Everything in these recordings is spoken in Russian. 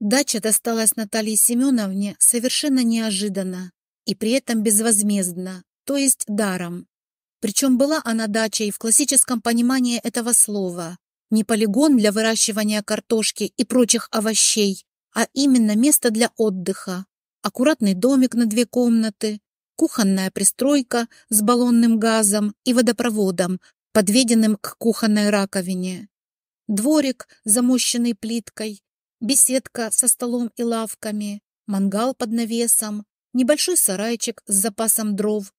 Дача досталась Наталье Семеновне совершенно неожиданно и при этом безвозмездно, то есть даром. Причем была она дачей в классическом понимании этого слова. Не полигон для выращивания картошки и прочих овощей, а именно место для отдыха. Аккуратный домик на две комнаты, кухонная пристройка с баллонным газом и водопроводом, подведенным к кухонной раковине. Дворик, замощенный плиткой, Беседка со столом и лавками, мангал под навесом, небольшой сарайчик с запасом дров,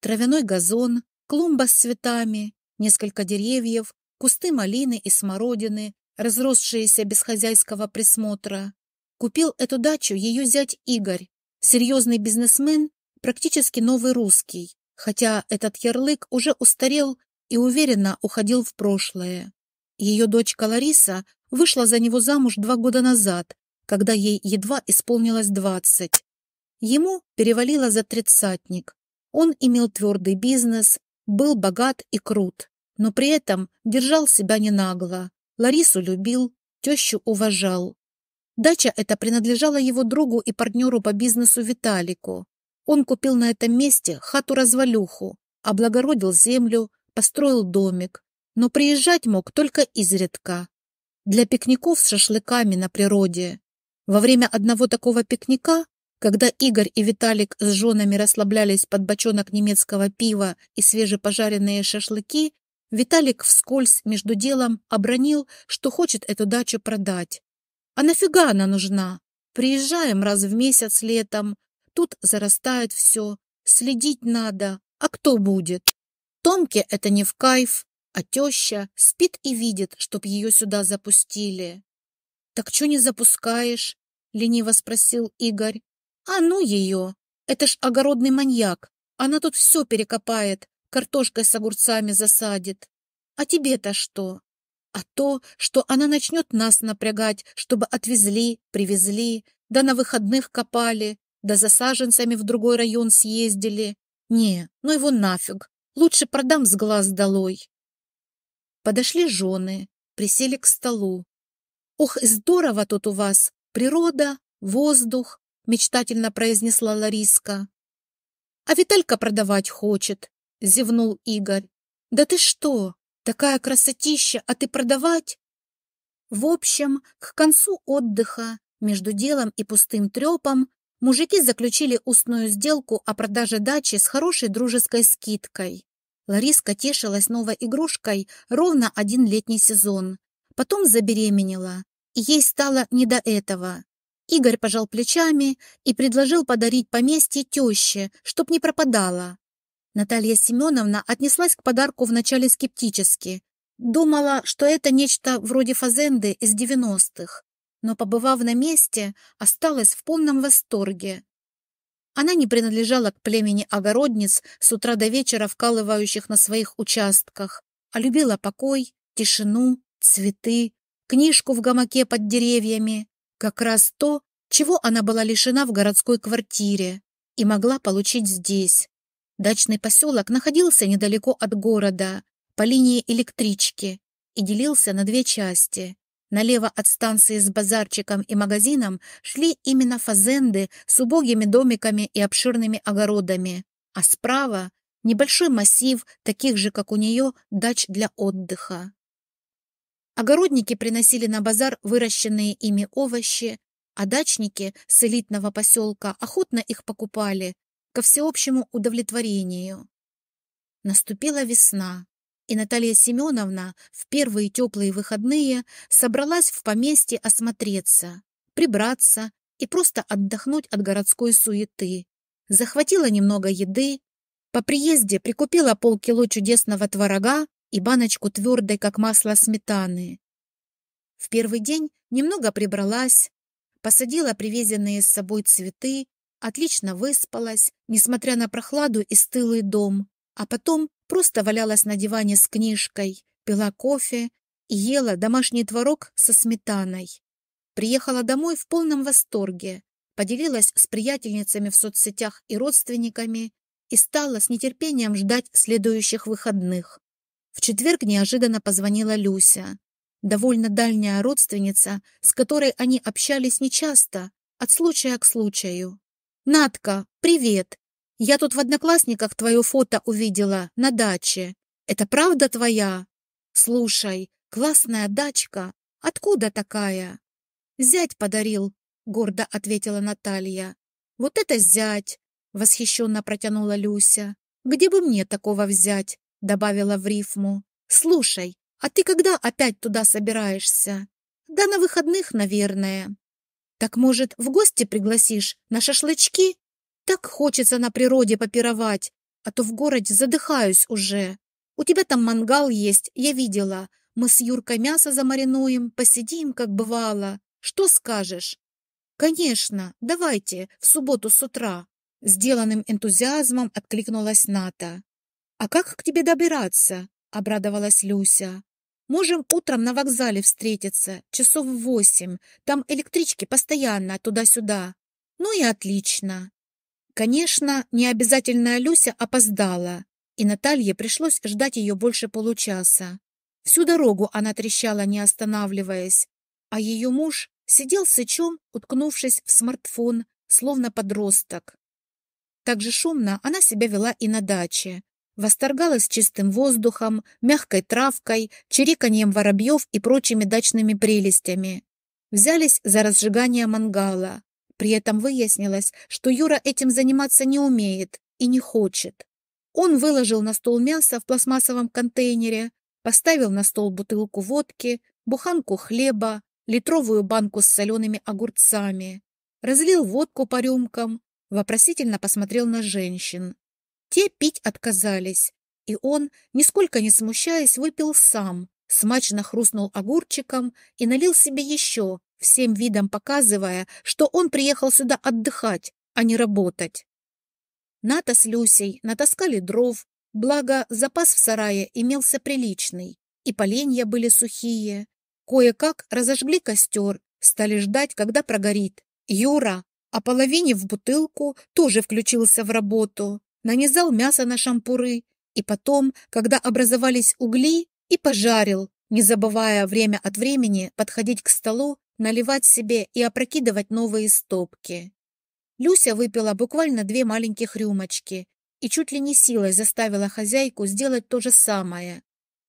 травяной газон, клумба с цветами, несколько деревьев, кусты малины и смородины, разросшиеся без хозяйского присмотра. Купил эту дачу ее зять Игорь, серьезный бизнесмен, практически новый русский, хотя этот ярлык уже устарел и уверенно уходил в прошлое. Ее дочка Лариса Вышла за него замуж два года назад, когда ей едва исполнилось двадцать. Ему перевалило за тридцатник. Он имел твердый бизнес, был богат и крут, но при этом держал себя не нагло. Ларису любил, тещу уважал. Дача эта принадлежала его другу и партнеру по бизнесу Виталику. Он купил на этом месте хату-развалюху, облагородил землю, построил домик, но приезжать мог только изредка для пикников с шашлыками на природе. Во время одного такого пикника, когда Игорь и Виталик с женами расслаблялись под бочонок немецкого пива и свежепожаренные шашлыки, Виталик вскользь между делом обронил, что хочет эту дачу продать. «А нафига она нужна? Приезжаем раз в месяц летом. Тут зарастает все. Следить надо. А кто будет?» Томке это не в кайф. А теща спит и видит, чтоб ее сюда запустили. «Так что не запускаешь?» — лениво спросил Игорь. «А ну ее! Это ж огородный маньяк! Она тут все перекопает, картошкой с огурцами засадит. А тебе-то что? А то, что она начнет нас напрягать, чтобы отвезли, привезли, да на выходных копали, да за саженцами в другой район съездили. Не, ну его нафиг. Лучше продам с глаз долой. Подошли жены, присели к столу. «Ох, здорово тут у вас! Природа, воздух!» — мечтательно произнесла Лариска. «А Виталька продавать хочет», — зевнул Игорь. «Да ты что? Такая красотища, а ты продавать?» В общем, к концу отдыха, между делом и пустым трепом, мужики заключили устную сделку о продаже дачи с хорошей дружеской скидкой. Лариска тешилась новой игрушкой ровно один летний сезон. Потом забеременела, и ей стало не до этого. Игорь пожал плечами и предложил подарить поместье теще, чтоб не пропадало. Наталья Семеновна отнеслась к подарку вначале скептически. Думала, что это нечто вроде фазенды из девяностых, но, побывав на месте, осталась в полном восторге. Она не принадлежала к племени огородниц, с утра до вечера вкалывающих на своих участках, а любила покой, тишину, цветы, книжку в гамаке под деревьями. Как раз то, чего она была лишена в городской квартире и могла получить здесь. Дачный поселок находился недалеко от города, по линии электрички, и делился на две части. Налево от станции с базарчиком и магазином шли именно фазенды с убогими домиками и обширными огородами, а справа — небольшой массив, таких же, как у нее, дач для отдыха. Огородники приносили на базар выращенные ими овощи, а дачники с элитного поселка охотно их покупали, ко всеобщему удовлетворению. Наступила весна и Наталья Семеновна в первые теплые выходные собралась в поместье осмотреться, прибраться и просто отдохнуть от городской суеты. Захватила немного еды, по приезде прикупила полкило чудесного творога и баночку твердой, как масло, сметаны. В первый день немного прибралась, посадила привезенные с собой цветы, отлично выспалась, несмотря на прохладу и стылый дом, а потом Просто валялась на диване с книжкой, пила кофе и ела домашний творог со сметаной. Приехала домой в полном восторге, поделилась с приятельницами в соцсетях и родственниками и стала с нетерпением ждать следующих выходных. В четверг неожиданно позвонила Люся, довольно дальняя родственница, с которой они общались нечасто, от случая к случаю. «Надка, привет! Я тут в одноклассниках твое фото увидела на даче. Это правда твоя? Слушай, классная дачка. Откуда такая? Зять подарил, гордо ответила Наталья. Вот это зять, восхищенно протянула Люся. Где бы мне такого взять? добавила в рифму. Слушай, а ты когда опять туда собираешься? Да на выходных, наверное. Так, может, в гости пригласишь на шашлычки? Так хочется на природе попировать, а то в городе задыхаюсь уже. У тебя там мангал есть, я видела. Мы с Юркой мясо замаринуем, посидим, как бывало. Что скажешь? Конечно, давайте, в субботу с утра. Сделанным энтузиазмом откликнулась Ната. А как к тебе добираться? Обрадовалась Люся. Можем утром на вокзале встретиться, часов в восемь. Там электрички постоянно туда-сюда. Ну и отлично. Конечно, необязательная Люся опоздала, и Наталье пришлось ждать ее больше получаса. Всю дорогу она трещала, не останавливаясь, а ее муж сидел сычом, уткнувшись в смартфон, словно подросток. Так же шумно она себя вела и на даче. Восторгалась чистым воздухом, мягкой травкой, чириканьем воробьев и прочими дачными прелестями. Взялись за разжигание мангала. При этом выяснилось, что Юра этим заниматься не умеет и не хочет. Он выложил на стол мясо в пластмассовом контейнере, поставил на стол бутылку водки, буханку хлеба, литровую банку с солеными огурцами. Разлил водку по рюмкам, вопросительно посмотрел на женщин. Те пить отказались, и он, нисколько не смущаясь, выпил сам, смачно хрустнул огурчиком и налил себе еще, всем видом показывая, что он приехал сюда отдыхать, а не работать. Ната с Люсей натаскали дров, благо запас в сарае имелся приличный, и поленья были сухие. Кое-как разожгли костер, стали ждать, когда прогорит. Юра, о а половине в бутылку, тоже включился в работу, нанизал мясо на шампуры, и потом, когда образовались угли, и пожарил, не забывая время от времени подходить к столу наливать себе и опрокидывать новые стопки. Люся выпила буквально две маленьких рюмочки и чуть ли не силой заставила хозяйку сделать то же самое.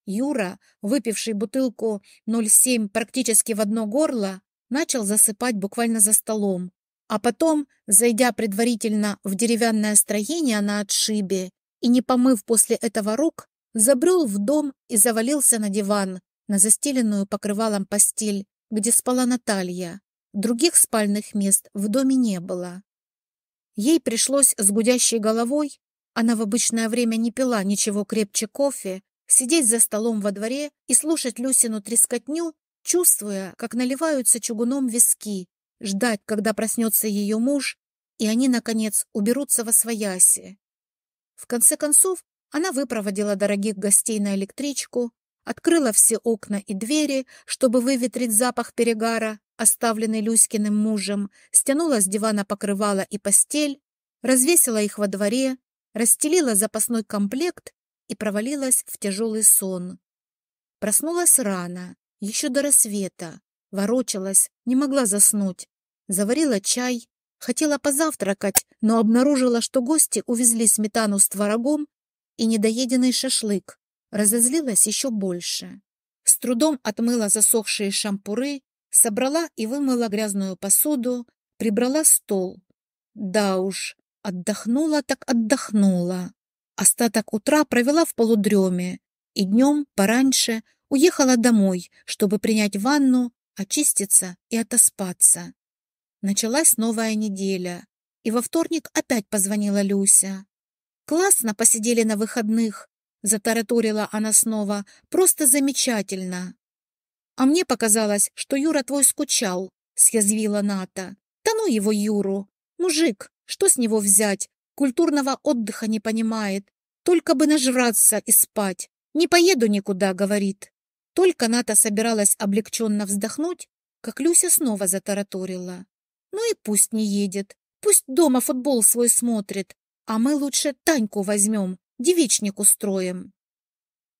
Юра, выпивший бутылку 0,7 практически в одно горло, начал засыпать буквально за столом. А потом, зайдя предварительно в деревянное строение на отшибе и не помыв после этого рук, забрел в дом и завалился на диван, на застеленную покрывалом постель, где спала Наталья. Других спальных мест в доме не было. Ей пришлось с гудящей головой, она в обычное время не пила ничего крепче кофе, сидеть за столом во дворе и слушать Люсину трескотню, чувствуя, как наливаются чугуном виски, ждать, когда проснется ее муж, и они, наконец, уберутся во свояси. В конце концов, она выпроводила дорогих гостей на электричку, открыла все окна и двери, чтобы выветрить запах перегара, оставленный Люськиным мужем, стянула с дивана покрывало и постель, развесила их во дворе, расстелила запасной комплект и провалилась в тяжелый сон. Проснулась рано, еще до рассвета, ворочалась, не могла заснуть, заварила чай, хотела позавтракать, но обнаружила, что гости увезли сметану с творогом и недоеденный шашлык. Разозлилась еще больше. С трудом отмыла засохшие шампуры, собрала и вымыла грязную посуду, прибрала стол. Да уж, отдохнула так отдохнула. Остаток утра провела в полудреме и днем пораньше уехала домой, чтобы принять ванну, очиститься и отоспаться. Началась новая неделя, и во вторник опять позвонила Люся. «Классно посидели на выходных, — затараторила она снова, — «просто замечательно». «А мне показалось, что Юра твой скучал», — съязвила Ната. «Да ну его Юру! Мужик, что с него взять? Культурного отдыха не понимает. Только бы нажраться и спать. Не поеду никуда», — говорит. Только Ната собиралась облегченно вздохнуть, как Люся снова затараторила. «Ну и пусть не едет. Пусть дома футбол свой смотрит. А мы лучше Таньку возьмем девичник устроим.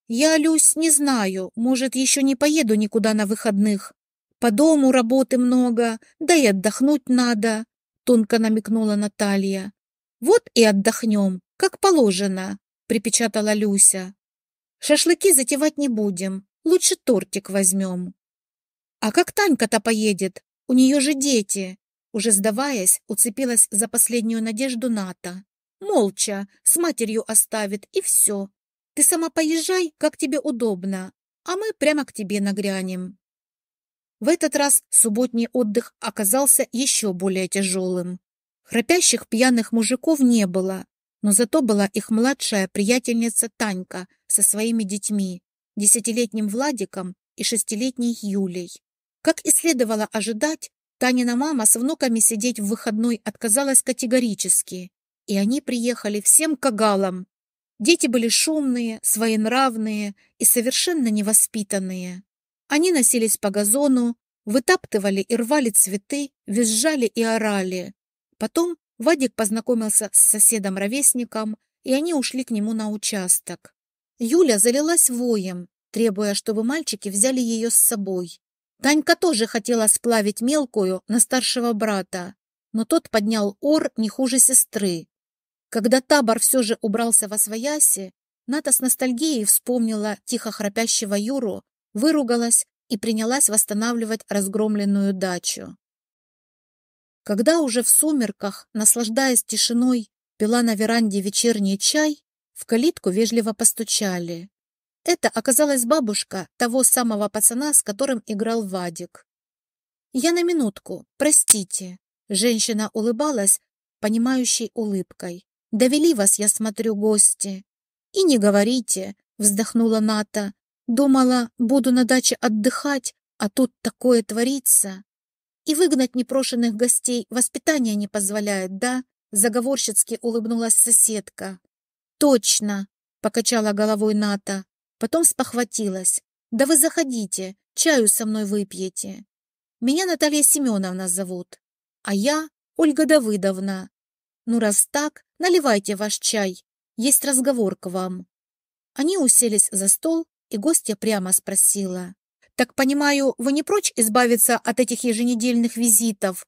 Я, Люсь, не знаю, может, еще не поеду никуда на выходных. По дому работы много, да и отдохнуть надо, тонко намекнула Наталья. Вот и отдохнем, как положено, припечатала Люся. Шашлыки затевать не будем, лучше тортик возьмем. А как Танька-то поедет? У нее же дети. Уже сдаваясь, уцепилась за последнюю надежду Ната. Молча, с матерью оставит, и все. Ты сама поезжай, как тебе удобно, а мы прямо к тебе нагрянем». В этот раз субботний отдых оказался еще более тяжелым. Храпящих пьяных мужиков не было, но зато была их младшая приятельница Танька со своими детьми, десятилетним Владиком и шестилетней Юлей. Как и следовало ожидать, Танина мама с внуками сидеть в выходной отказалась категорически и они приехали всем кагалам. Дети были шумные, своенравные и совершенно невоспитанные. Они носились по газону, вытаптывали и рвали цветы, визжали и орали. Потом Вадик познакомился с соседом-ровесником, и они ушли к нему на участок. Юля залилась воем, требуя, чтобы мальчики взяли ее с собой. Танька тоже хотела сплавить мелкую на старшего брата, но тот поднял ор не хуже сестры. Когда табор все же убрался во свояси, Ната с ностальгией вспомнила тихо храпящего Юру, выругалась и принялась восстанавливать разгромленную дачу. Когда уже в сумерках, наслаждаясь тишиной, пила на веранде вечерний чай, в калитку вежливо постучали. Это оказалась бабушка того самого пацана, с которым играл Вадик. «Я на минутку, простите», — женщина улыбалась, понимающей улыбкой. Довели вас, я смотрю, гости. И не говорите, вздохнула Ната. Думала, буду на даче отдыхать, а тут такое творится. И выгнать непрошенных гостей воспитание не позволяет, да? Заговорщицки улыбнулась соседка. Точно, покачала головой Ната. Потом спохватилась. Да вы заходите, чаю со мной выпьете. Меня Наталья Семеновна зовут, а я Ольга Давыдовна. Ну, раз так, наливайте ваш чай. Есть разговор к вам». Они уселись за стол, и гостья прямо спросила. «Так понимаю, вы не прочь избавиться от этих еженедельных визитов?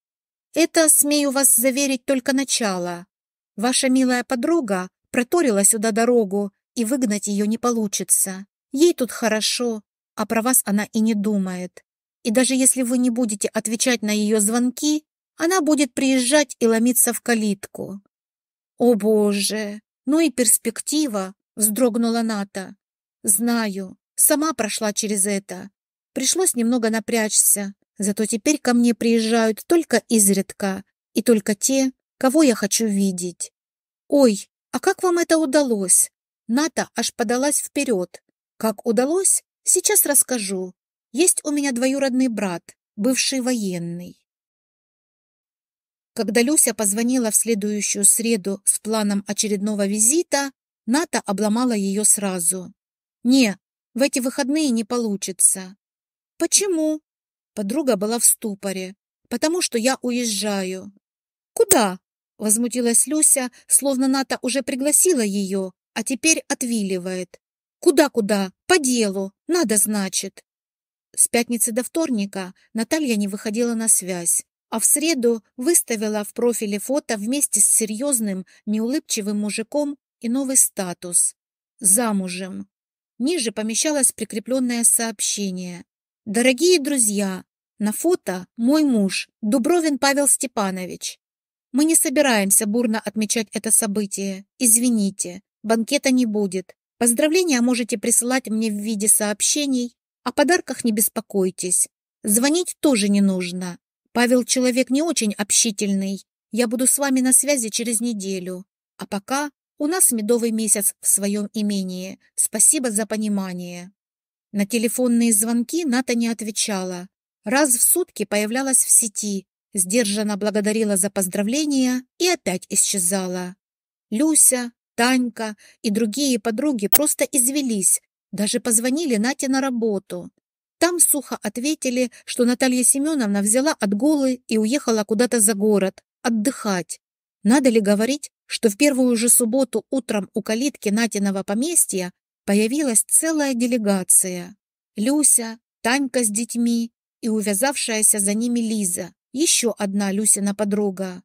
Это, смею вас заверить, только начало. Ваша милая подруга проторила сюда дорогу, и выгнать ее не получится. Ей тут хорошо, а про вас она и не думает. И даже если вы не будете отвечать на ее звонки, она будет приезжать и ломиться в калитку. «О, Боже! Ну и перспектива!» — вздрогнула Ната. «Знаю, сама прошла через это. Пришлось немного напрячься, зато теперь ко мне приезжают только изредка и только те, кого я хочу видеть. Ой, а как вам это удалось?» Ната аж подалась вперед. «Как удалось? Сейчас расскажу. Есть у меня двоюродный брат, бывший военный. Когда Люся позвонила в следующую среду с планом очередного визита, Ната обломала ее сразу. «Не, в эти выходные не получится». «Почему?» Подруга была в ступоре. «Потому что я уезжаю». «Куда?» – возмутилась Люся, словно Ната уже пригласила ее, а теперь отвиливает. «Куда-куда? По делу. Надо, значит». С пятницы до вторника Наталья не выходила на связь а в среду выставила в профиле фото вместе с серьезным, неулыбчивым мужиком и новый статус – замужем. Ниже помещалось прикрепленное сообщение. «Дорогие друзья, на фото мой муж, Дубровин Павел Степанович. Мы не собираемся бурно отмечать это событие. Извините, банкета не будет. Поздравления можете присылать мне в виде сообщений. А о подарках не беспокойтесь. Звонить тоже не нужно. Павел человек не очень общительный. Я буду с вами на связи через неделю. А пока у нас медовый месяц в своем имении. Спасибо за понимание». На телефонные звонки Ната не отвечала. Раз в сутки появлялась в сети, сдержанно благодарила за поздравления и опять исчезала. Люся, Танька и другие подруги просто извелись, даже позвонили Нате на работу. Там сухо ответили, что Наталья Семеновна взяла отгулы и уехала куда-то за город, отдыхать. Надо ли говорить, что в первую же субботу утром у калитки Натиного поместья появилась целая делегация. Люся, Танька с детьми и увязавшаяся за ними Лиза, еще одна Люсина подруга.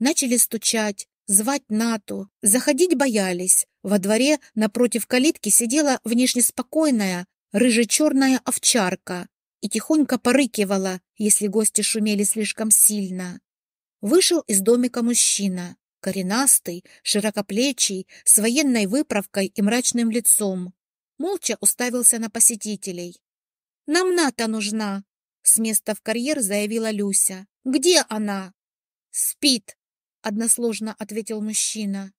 Начали стучать, звать Нату, заходить боялись. Во дворе напротив калитки сидела внешне спокойная, рыже-черная овчарка и тихонько порыкивала, если гости шумели слишком сильно. Вышел из домика мужчина, коренастый, широкоплечий, с военной выправкой и мрачным лицом. Молча уставился на посетителей. «Нам Ната нужна!» — с места в карьер заявила Люся. «Где она?» «Спит!» — односложно ответил мужчина.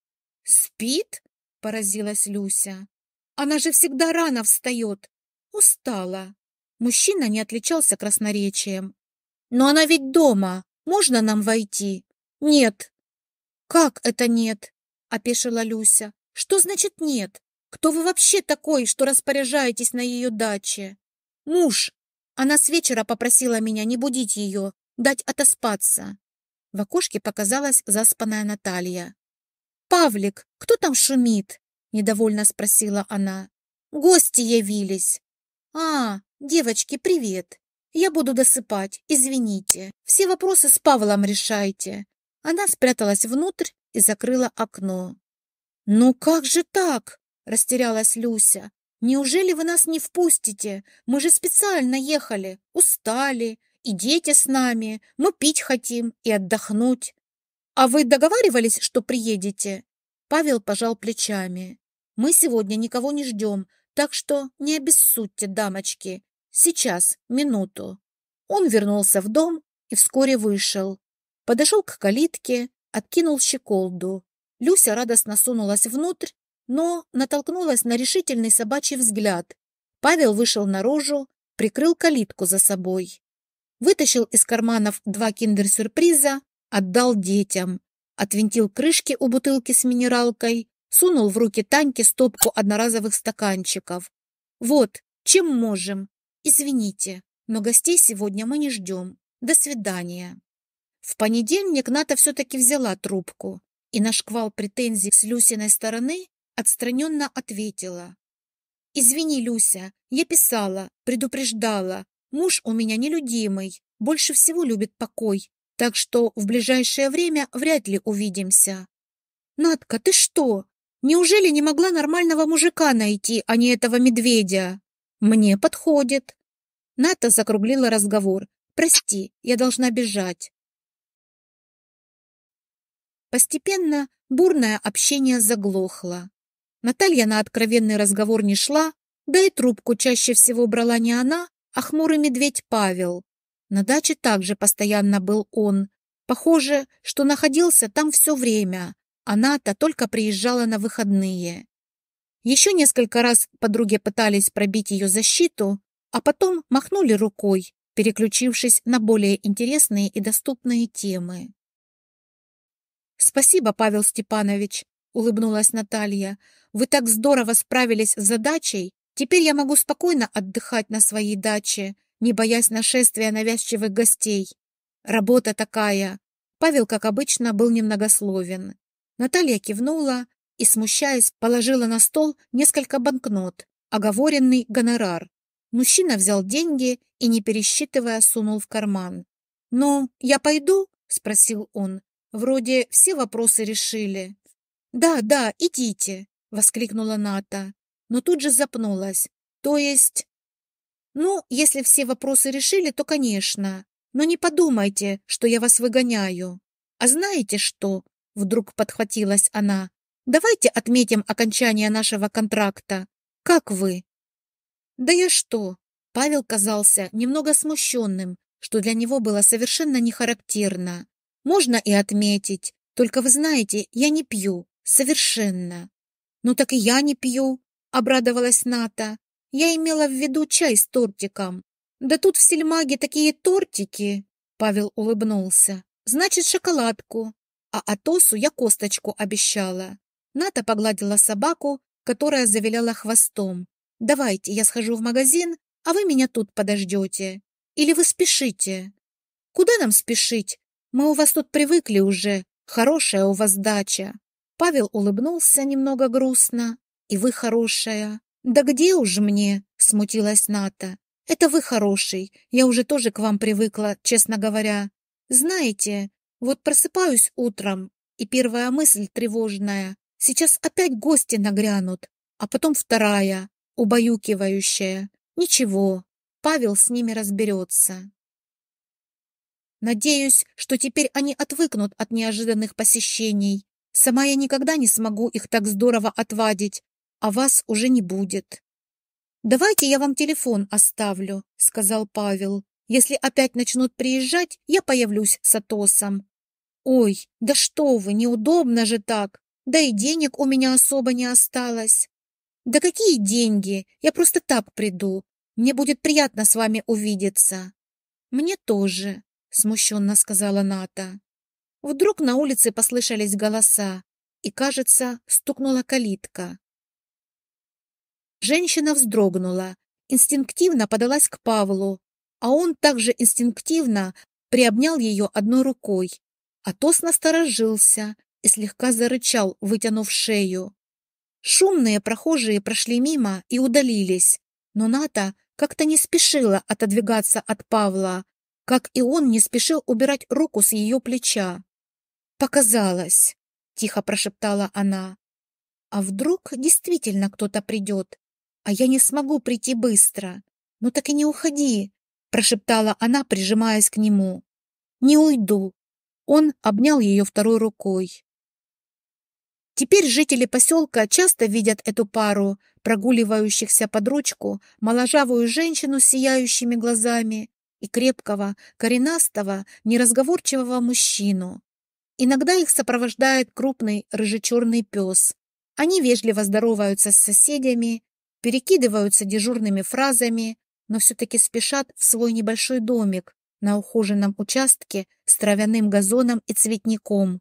«Спит?» — поразилась Люся. «Она же всегда рано встает. Устала. Мужчина не отличался красноречием. Но она ведь дома. Можно нам войти? Нет. Как это нет? Опешила Люся. Что значит нет? Кто вы вообще такой, что распоряжаетесь на ее даче? Муж. Она с вечера попросила меня не будить ее, дать отоспаться. В окошке показалась заспанная Наталья. «Павлик, кто там шумит?» – недовольно спросила она. «Гости явились. «А, девочки, привет. Я буду досыпать, извините. Все вопросы с Павлом решайте». Она спряталась внутрь и закрыла окно. «Ну как же так?» – растерялась Люся. «Неужели вы нас не впустите? Мы же специально ехали, устали, и дети с нами, мы пить хотим и отдохнуть. А вы договаривались, что приедете?» Павел пожал плечами. «Мы сегодня никого не ждем, так что не обессудьте, дамочки. Сейчас, минуту». Он вернулся в дом и вскоре вышел. Подошел к калитке, откинул щеколду. Люся радостно сунулась внутрь, но натолкнулась на решительный собачий взгляд. Павел вышел наружу, прикрыл калитку за собой. Вытащил из карманов два киндер-сюрприза, отдал детям. Отвинтил крышки у бутылки с минералкой, сунул в руки Таньке стопку одноразовых стаканчиков. «Вот, чем можем. Извините, но гостей сегодня мы не ждем. До свидания». В понедельник Ната все-таки взяла трубку и на шквал претензий с Люсиной стороны отстраненно ответила. «Извини, Люся, я писала, предупреждала. Муж у меня нелюдимый, больше всего любит покой, так что в ближайшее время вряд ли увидимся». «Натка, ты что?» Неужели не могла нормального мужика найти, а не этого медведя? Мне подходит. Ната закруглила разговор. Прости, я должна бежать. Постепенно бурное общение заглохло. Наталья на откровенный разговор не шла, да и трубку чаще всего брала не она, а хмурый медведь Павел. На даче также постоянно был он. Похоже, что находился там все время, она-то только приезжала на выходные. Еще несколько раз подруги пытались пробить ее защиту, а потом махнули рукой, переключившись на более интересные и доступные темы. «Спасибо, Павел Степанович», — улыбнулась Наталья. «Вы так здорово справились с задачей. Теперь я могу спокойно отдыхать на своей даче, не боясь нашествия навязчивых гостей. Работа такая». Павел, как обычно, был немногословен. Наталья кивнула и, смущаясь, положила на стол несколько банкнот, оговоренный гонорар. Мужчина взял деньги и, не пересчитывая, сунул в карман. «Ну, я пойду?» – спросил он. «Вроде все вопросы решили». «Да, да, идите!» – воскликнула Ната, но тут же запнулась. «То есть...» «Ну, если все вопросы решили, то, конечно. Но не подумайте, что я вас выгоняю. А знаете что? Вдруг подхватилась она. «Давайте отметим окончание нашего контракта. Как вы?» «Да я что?» Павел казался немного смущенным, что для него было совершенно нехарактерно. «Можно и отметить. Только вы знаете, я не пью. Совершенно». «Ну так и я не пью», — обрадовалась Ната. «Я имела в виду чай с тортиком. Да тут в сельмаге такие тортики!» Павел улыбнулся. «Значит, шоколадку а Атосу я косточку обещала. Ната погладила собаку, которая завиляла хвостом. «Давайте я схожу в магазин, а вы меня тут подождете. Или вы спешите?» «Куда нам спешить? Мы у вас тут привыкли уже. Хорошая у вас дача». Павел улыбнулся немного грустно. «И вы хорошая». «Да где уж мне?» – смутилась Ната. «Это вы хороший. Я уже тоже к вам привыкла, честно говоря. Знаете, вот просыпаюсь утром, и первая мысль тревожная. Сейчас опять гости нагрянут, а потом вторая, убаюкивающая. Ничего, Павел с ними разберется. Надеюсь, что теперь они отвыкнут от неожиданных посещений. Сама я никогда не смогу их так здорово отвадить, а вас уже не будет. «Давайте я вам телефон оставлю», — сказал Павел. «Если опять начнут приезжать, я появлюсь с Атосом. «Ой, да что вы, неудобно же так! Да и денег у меня особо не осталось!» «Да какие деньги? Я просто так приду. Мне будет приятно с вами увидеться». «Мне тоже», — смущенно сказала Ната. Вдруг на улице послышались голоса, и, кажется, стукнула калитка. Женщина вздрогнула, инстинктивно подалась к Павлу, а он также инстинктивно приобнял ее одной рукой Атос насторожился и слегка зарычал, вытянув шею. Шумные прохожие прошли мимо и удалились, но Ната как-то не спешила отодвигаться от Павла, как и он не спешил убирать руку с ее плеча. «Показалось», — тихо прошептала она. «А вдруг действительно кто-то придет, а я не смогу прийти быстро? Ну так и не уходи», — прошептала она, прижимаясь к нему. «Не уйду, он обнял ее второй рукой. Теперь жители поселка часто видят эту пару, прогуливающихся под ручку, моложавую женщину с сияющими глазами и крепкого, коренастого, неразговорчивого мужчину. Иногда их сопровождает крупный рыжечерный пес. Они вежливо здороваются с соседями, перекидываются дежурными фразами, но все-таки спешат в свой небольшой домик, на ухоженном участке с травяным газоном и цветником.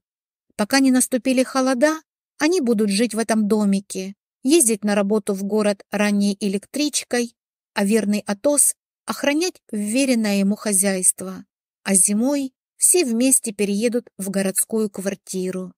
Пока не наступили холода, они будут жить в этом домике, ездить на работу в город ранней электричкой, а верный Атос охранять вверенное ему хозяйство. А зимой все вместе переедут в городскую квартиру.